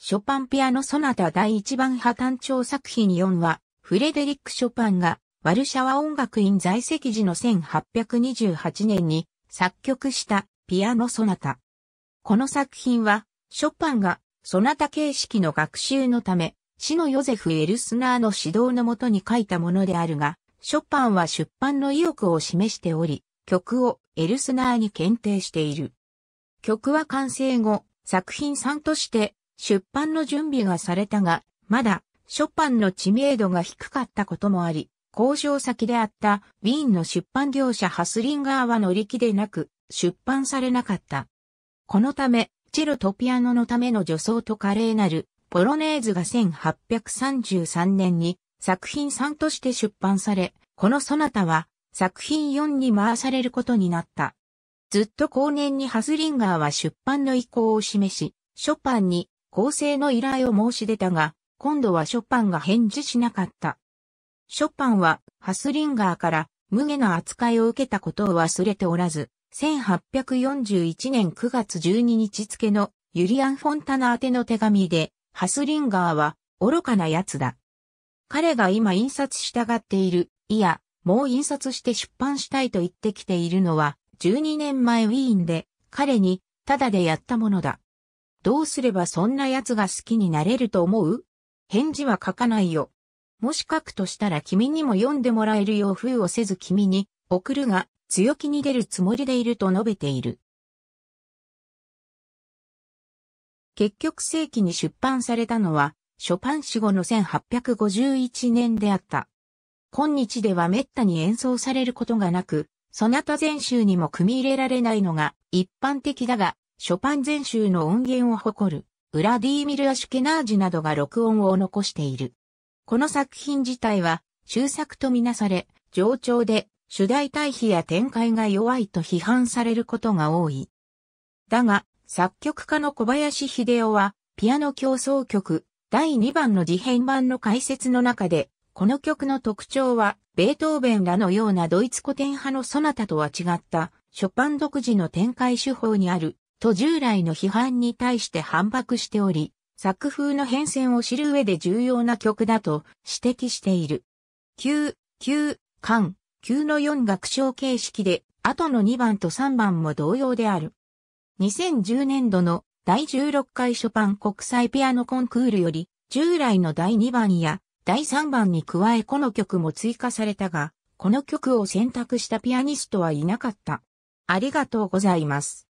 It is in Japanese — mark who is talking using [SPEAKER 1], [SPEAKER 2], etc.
[SPEAKER 1] シ
[SPEAKER 2] ョパンピアノソナタ第1番破綻調作品4は、フレデリック・ショパンが、ワルシャワ音楽院在籍時の1828年に作曲したピアノソナタ。この作品は、ショパンがソナタ形式の学習のため、死のヨゼフ・エルスナーの指導のもとに書いたものであるが、ショパンは出版の意欲を示しており、曲をエルスナーに検定している。曲は完成後、作品3として出版の準備がされたが、まだショパンの知名度が低かったこともあり、交渉先であったウィーンの出版業者ハスリンガーは乗り気でなく出版されなかった。このため、チェロとピアノのための女装と華麗なるポロネーズが1833年に作品3として出版され、このソナタは作品4に回されることになった。ずっと後年にハスリンガーは出版の意向を示し、ショパンに構成の依頼を申し出たが、今度はショパンが返事しなかった。ショパンはハスリンガーから無下の扱いを受けたことを忘れておらず、1841年9月12日付のユリアン・フォンタナ宛ての手紙で、ハスリンガーは愚かな奴だ。彼が今印刷したがっている、いや、もう印刷して出版したいと言ってきているのは、12年前ウィーンで、彼に、ただでやったものだ。どうすればそんな奴が好きになれると思う返事は書かないよ。もし書くとしたら君にも読んでもらえるよう封をせず君に送るが強気に出るつもりでいると述べて
[SPEAKER 1] いる。結局世紀に出
[SPEAKER 2] 版されたのは、ショパン死後の1851年であった。今日では滅多に演奏されることがなく、そなた全集にも組み入れられないのが一般的だが、ショパン全集の音源を誇る、ウラディーミル・アシュケナージなどが録音を残している。この作品自体は、終作とみなされ、冗長で、主題対比や展開が弱いと批判されることが多い。だが、作曲家の小林秀夫は、ピアノ競争曲、第2番の事変版の解説の中で、この曲の特徴は、ベートーベンらのようなドイツ古典派のソナタとは違った、ショパン独自の展開手法にある、と従来の批判に対して反駁しており、作風の変遷を知る上で重要な曲だと指摘している。9、9、間、9の4楽章形式で、後の2番と3番も同様である。2010年度の第16回ショパン国際ピアノコンクールより、従来の第2番や第3番に加えこの曲も追加されたが、この曲を選択したピアニストはいなかった。ありがとうご
[SPEAKER 1] ざいます。